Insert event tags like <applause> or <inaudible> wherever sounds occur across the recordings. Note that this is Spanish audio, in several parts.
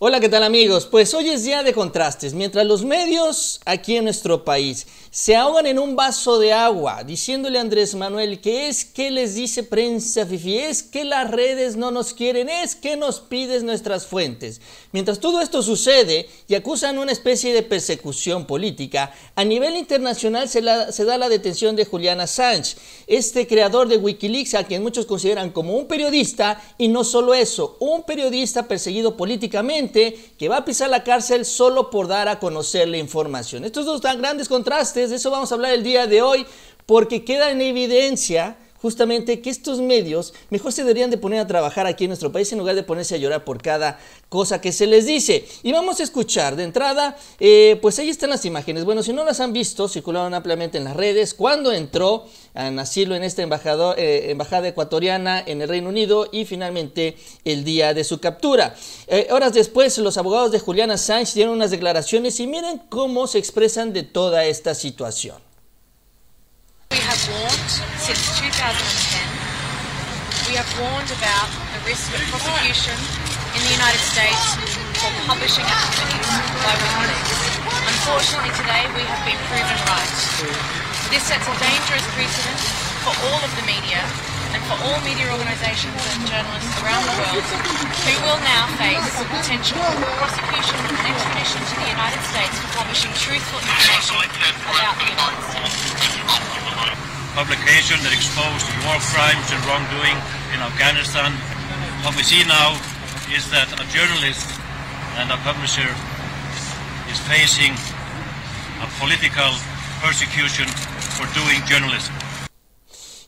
Hola, ¿qué tal amigos? Pues hoy es día de contrastes. Mientras los medios aquí en nuestro país se ahogan en un vaso de agua diciéndole a Andrés Manuel que es que les dice prensa fifi, es que las redes no nos quieren, es que nos pides nuestras fuentes. Mientras todo esto sucede y acusan una especie de persecución política, a nivel internacional se, da la detención de Juliana Assange, este creador de Wikileaks a quien muchos consideran como un periodista y no solo eso, un periodista perseguido políticamente que va a pisar la cárcel solo por dar a conocer la información. Estos dos tan grandes contrastes, de eso vamos a hablar el día de hoy, porque queda en evidencia justamente que estos medios mejor se deberían de poner a trabajar aquí en nuestro país en lugar de ponerse a llorar por cada cosa que se les dice. Y vamos a escuchar de entrada, eh, pues ahí están las imágenes. Bueno, si no las han visto, circularon ampliamente en las redes cuando entró a asilo en esta eh, embajada ecuatoriana en el Reino Unido y finalmente el día de su captura. Eh, horas después, los abogados de Juliana Sánchez dieron unas declaraciones y miren cómo se expresan de toda esta situación. since 2010, we have warned about the risk of prosecution in the United States for publishing activities by WikiLeaks. Unfortunately, today we have been proven right. This sets a dangerous precedent for all of the media and for all media organisations and journalists around the world who will now face potential prosecution and extradition to the United States for publishing truthful information about the United States publication that exposed war crimes and wrongdoing in Afghanistan. What we see now is that a journalist and a publisher is facing a political persecution for doing journalism.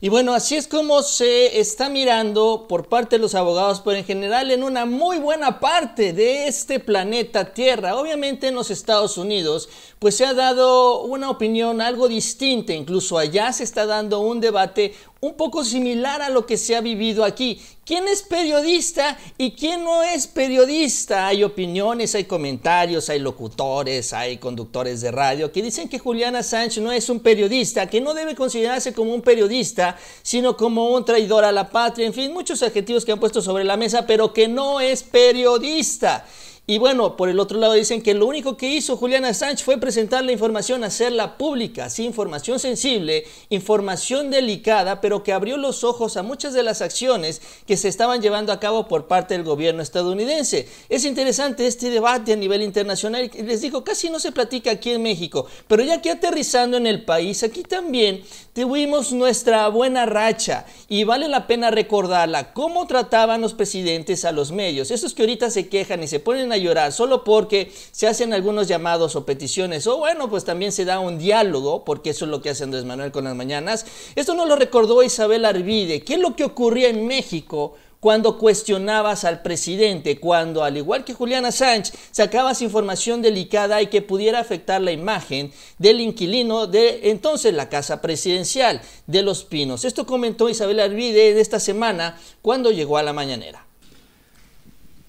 Y bueno, así es como se está mirando por parte de los abogados, pero en general en una muy buena parte de este planeta Tierra. Obviamente en los Estados Unidos, pues se ha dado una opinión algo distinta, incluso allá se está dando un debate un poco similar a lo que se ha vivido aquí. ¿Quién es periodista y quién no es periodista? Hay opiniones, hay comentarios, hay locutores, hay conductores de radio que dicen que Juliana Sánchez no es un periodista, que no debe considerarse como un periodista, sino como un traidor a la patria, en fin, muchos adjetivos que han puesto sobre la mesa, pero que no es periodista. Y bueno, por el otro lado dicen que lo único que hizo Juliana Sánchez fue presentar la información, hacerla pública, sí, información sensible, información delicada, pero que abrió los ojos a muchas de las acciones que se estaban llevando a cabo por parte del gobierno estadounidense. Es interesante este debate a nivel internacional, les digo, casi no se platica aquí en México, pero ya que aterrizando en el país, aquí también tuvimos nuestra buena racha y vale la pena recordarla, cómo trataban los presidentes a los medios, esos que ahorita se quejan y se ponen a llorar solo porque se hacen algunos llamados o peticiones. O bueno, pues también se da un diálogo, porque eso es lo que hace Andrés Manuel con las mañanas. Esto no lo recordó Isabel Arvide. ¿Qué es lo que ocurría en México? cuando cuestionabas al presidente, cuando, al igual que Juliana Sánchez, sacabas información delicada y que pudiera afectar la imagen del inquilino de entonces la Casa Presidencial de Los Pinos. Esto comentó Isabel Arvide esta semana cuando llegó a la mañanera.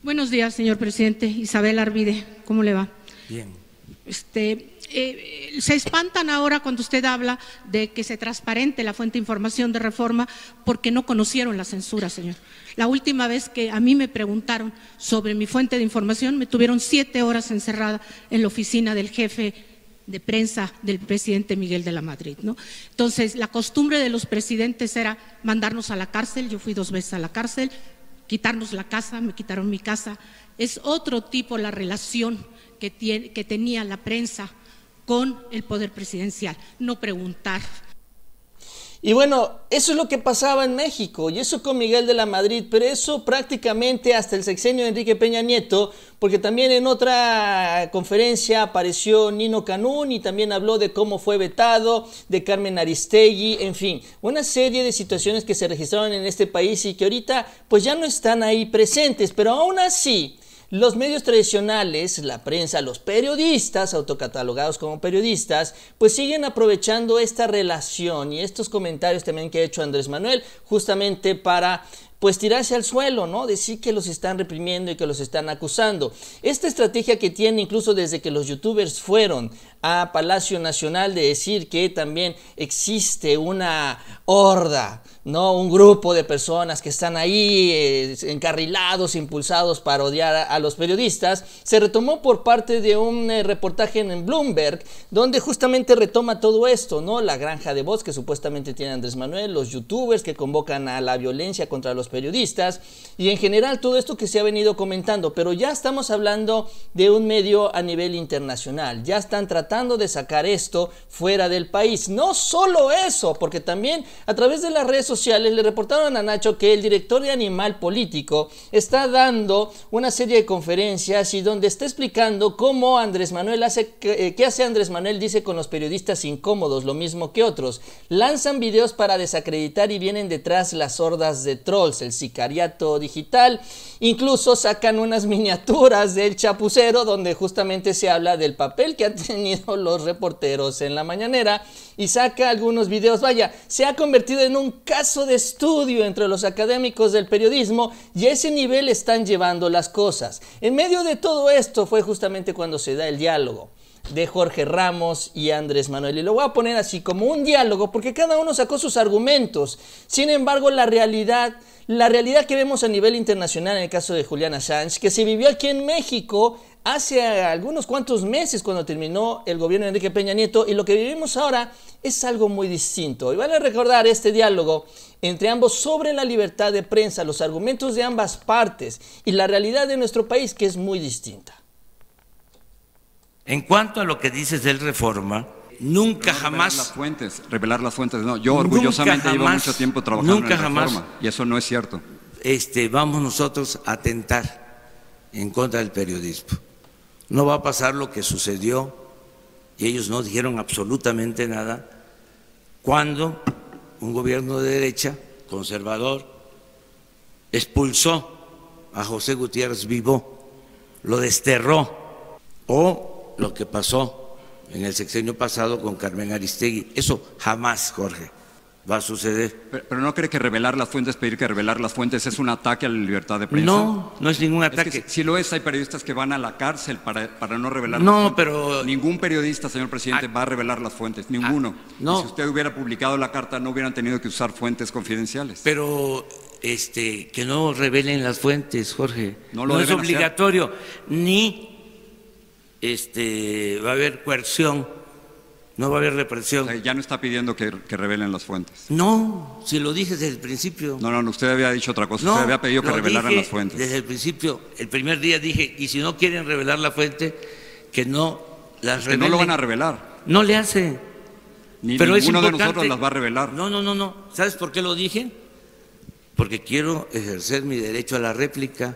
Buenos días, señor presidente. Isabel Arvide, ¿cómo le va? Bien. Este, eh, se espantan ahora cuando usted habla de que se transparente la fuente de información de reforma porque no conocieron la censura, señor. La última vez que a mí me preguntaron sobre mi fuente de información, me tuvieron siete horas encerrada en la oficina del jefe de prensa del presidente Miguel de la Madrid. ¿no? Entonces, la costumbre de los presidentes era mandarnos a la cárcel, yo fui dos veces a la cárcel, quitarnos la casa, me quitaron mi casa. Es otro tipo la relación que, que tenía la prensa con el poder presidencial, no preguntar, y bueno, eso es lo que pasaba en México y eso con Miguel de la Madrid, pero eso prácticamente hasta el sexenio de Enrique Peña Nieto, porque también en otra conferencia apareció Nino Canún y también habló de cómo fue vetado, de Carmen Aristegui, en fin, una serie de situaciones que se registraron en este país y que ahorita pues ya no están ahí presentes, pero aún así los medios tradicionales, la prensa, los periodistas, autocatalogados como periodistas, pues siguen aprovechando esta relación y estos comentarios también que ha hecho Andrés Manuel, justamente para pues tirarse al suelo, ¿no? Decir que los están reprimiendo y que los están acusando. Esta estrategia que tiene incluso desde que los youtubers fueron a Palacio Nacional de decir que también existe una horda ¿no? Un grupo de personas que están ahí eh, encarrilados, impulsados para odiar a, los periodistas, se retomó por parte de un eh, reportaje en Bloomberg, donde justamente retoma todo esto, ¿no? La granja de voz que supuestamente tiene Andrés Manuel, los youtubers que convocan a la violencia contra los periodistas y en general todo esto que se ha venido comentando, pero ya estamos hablando de un medio a nivel internacional, ya están tratando de sacar esto fuera del país. No solo eso, porque también a través de las redes sociales le reportaron a Nacho que el director de Animal Político está dando una serie de conferencias y donde está explicando cómo Andrés Manuel hace, eh, qué hace Andrés Manuel dice con los periodistas incómodos, lo mismo que otros. Lanzan videos para desacreditar y vienen detrás las hordas de trolls, el sicariato digital. Incluso sacan unas <laughs> miniaturas del chapucero donde justamente se habla del papel que han <laughs> tenido los reporteros en la mañanera y saca algunos videos. Vaya, se ha convertido en un de estudio entre los académicos del periodismo y ese nivel están llevando las cosas. En medio de todo esto fue justamente cuando se da el diálogo de Jorge Ramos y Andrés Manuel. Y lo voy a poner así como un diálogo, porque cada uno sacó sus argumentos. Sin embargo, la realidad, la realidad que vemos a nivel internacional en el caso de Juliana Sánchez, que se vivió aquí en México, hace algunos cuantos meses cuando terminó el gobierno de Enrique Peña Nieto y lo que vivimos ahora es algo muy distinto. Y vale recordar este diálogo entre ambos sobre la libertad de prensa, los argumentos de ambas partes y la realidad de nuestro país que es muy distinta. En cuanto a lo que dices del reforma, nunca jamás las fuentes, revelar las fuentes, yo orgullosamente llevo mucho tiempo trabajando en reforma y eso no es cierto. Este, vamos nosotros a atentar en contra del periodismo no va a pasar lo que sucedió, y ellos no dijeron absolutamente nada, cuando un gobierno de derecha, conservador, expulsó a José Gutiérrez Vivo, lo desterró, o lo que pasó en el sexenio pasado con Carmen Aristegui. Eso jamás, Jorge va a suceder. Pero, no cree que revelar las fuentes, pedir que revelar las fuentes es un ataque a la libertad de prensa. No, no es ningún ataque. si, lo es, hay periodistas que van a la cárcel para, no revelar. No, pero ningún periodista, señor presidente, ah, va a revelar las fuentes, ninguno. Ah, si usted hubiera publicado la carta, no hubieran tenido que usar fuentes confidenciales. Pero este, que no revelen las fuentes, Jorge. No, lo no es obligatorio, ni este, va a haber coerción no va a haber represión. Eh, ya no está pidiendo que, revelen las fuentes. No, si lo dije desde el principio. No, no, usted había dicho otra cosa. usted había pedido que revelaran las fuentes. Desde el principio, el primer día dije, y si no quieren revelar la fuente, que no las revelen. que no lo van a revelar. No le hace. Ni ninguno de nosotros las va a revelar. No, no, no, no. ¿Sabes por qué lo dije? Porque quiero ejercer mi derecho a la réplica.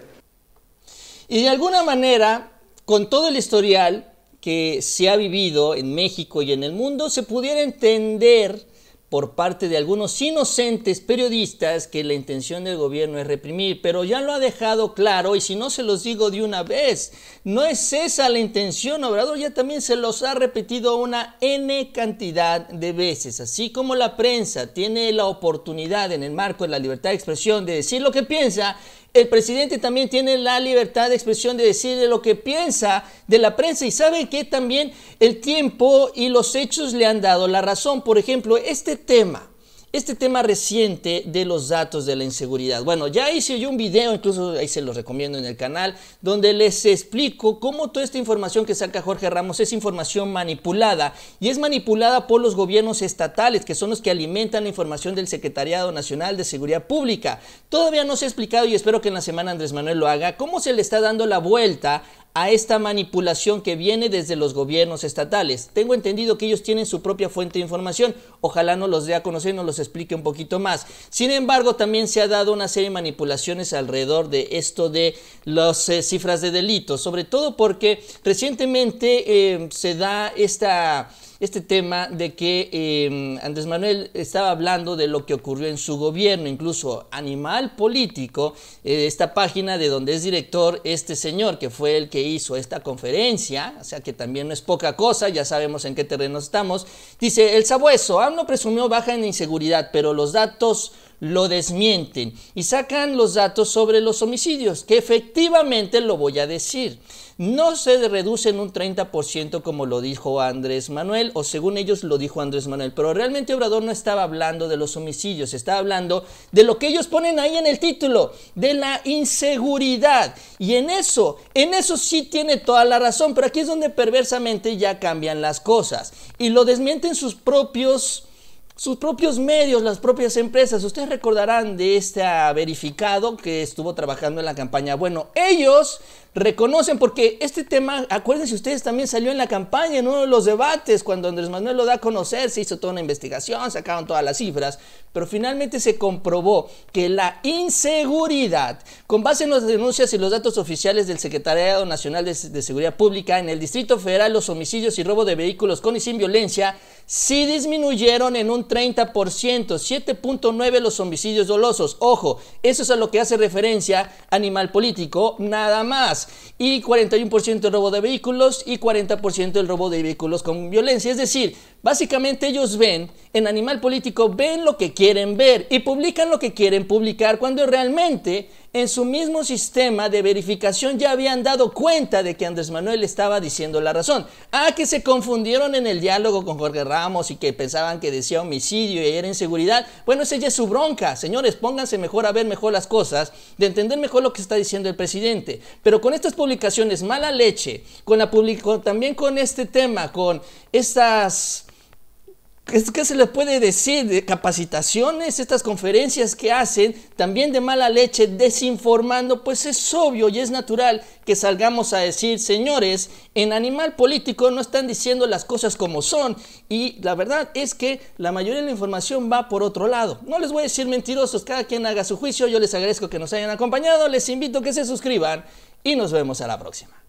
Y de alguna manera, con todo el historial, que se ha vivido en México y en el mundo se pudiera entender por parte de algunos inocentes periodistas que la intención del gobierno es reprimir, pero ya lo ha dejado claro y si no se los digo de una vez, no es esa la intención, Obrador ya también se los ha repetido una n cantidad de veces, así como la prensa tiene la oportunidad en el marco de la libertad de expresión de decir lo que piensa, el presidente también tiene la libertad de expresión de decir lo que piensa de la prensa y sabe que también el tiempo y los hechos le han dado la razón. Por ejemplo, este tema este tema reciente de los datos de la inseguridad. Bueno, ya hice yo un video, incluso ahí se los recomiendo en el canal, donde les explico cómo toda esta información que saca Jorge Ramos es información manipulada y es manipulada por los gobiernos estatales, que son los que alimentan la información del Secretariado Nacional de Seguridad Pública. Todavía no se ha explicado y espero que en la semana Andrés Manuel lo haga, cómo se le está dando la vuelta a esta manipulación que viene desde los gobiernos estatales. Tengo entendido que ellos tienen su propia fuente de información, ojalá no los dé a conocer y nos los explique un poquito más. Sin embargo, también se ha dado una serie de manipulaciones alrededor de esto de las eh, cifras de delitos, sobre todo porque recientemente eh, se da esta este tema de que em, Andrés Manuel estaba hablando de lo que ocurrió en su gobierno, incluso Animal Político, eh, esta página de donde es director este señor que fue el que hizo esta conferencia, o sea que también no es poca cosa, ya sabemos en qué terreno estamos, dice, el sabueso, ah, no presumió baja en inseguridad, pero los datos lo desmienten y sacan los datos sobre los homicidios, que efectivamente lo voy a decir. No se reducen un 30% como lo dijo Andrés Manuel, o según ellos lo dijo Andrés Manuel, pero realmente Obrador no estaba hablando de los homicidios, estaba hablando de lo que ellos ponen ahí en el título, de la inseguridad. Y en eso, en eso sí tiene toda la razón, pero aquí es donde perversamente ya cambian las cosas y lo desmienten sus propios sus propios medios, las propias empresas. Ustedes recordarán de este ah, verificado que estuvo trabajando en la campaña. Bueno, ellos reconocen, porque este tema, acuérdense ustedes, también salió en la campaña, en uno de los debates, cuando Andrés Manuel lo da a conocer, se hizo toda una investigación, sacaron todas las cifras, pero finalmente se comprobó que la inseguridad, con base en las denuncias y los datos oficiales del Secretariado Nacional de, Seguridad Pública, en el Distrito Federal los homicidios y robo de vehículos con y sin violencia sí disminuyeron en un 30%, 7.9 los homicidios dolosos. Ojo, eso es a lo que hace referencia Animal Político, nada más y 41% el robo de vehículos y 40% el robo de vehículos con violencia. Es decir, básicamente ellos ven, en Animal Político, ven lo que quieren ver y publican lo que quieren publicar cuando realmente en su mismo sistema de verificación ya habían dado cuenta de que Andrés Manuel estaba diciendo la razón. Ah, que se confundieron en el diálogo con Jorge Ramos y que pensaban que decía homicidio y era inseguridad. Bueno, esa ya es su bronca. Señores, pónganse mejor a ver mejor las cosas, de entender mejor lo que está diciendo el presidente. Pero con estas publicaciones, mala leche, con la también con este tema, con estas ¿Qué se les puede decir? De capacitaciones, estas conferencias que hacen, también de mala leche, desinformando, pues es obvio y es natural que salgamos a decir, señores, en Animal Político no están diciendo las cosas como son. Y la verdad es que la mayoría de la información va por otro lado. No les voy a decir mentirosos, cada quien haga su juicio. Yo les agradezco que nos hayan acompañado, les invito a que se suscriban y nos vemos a la próxima.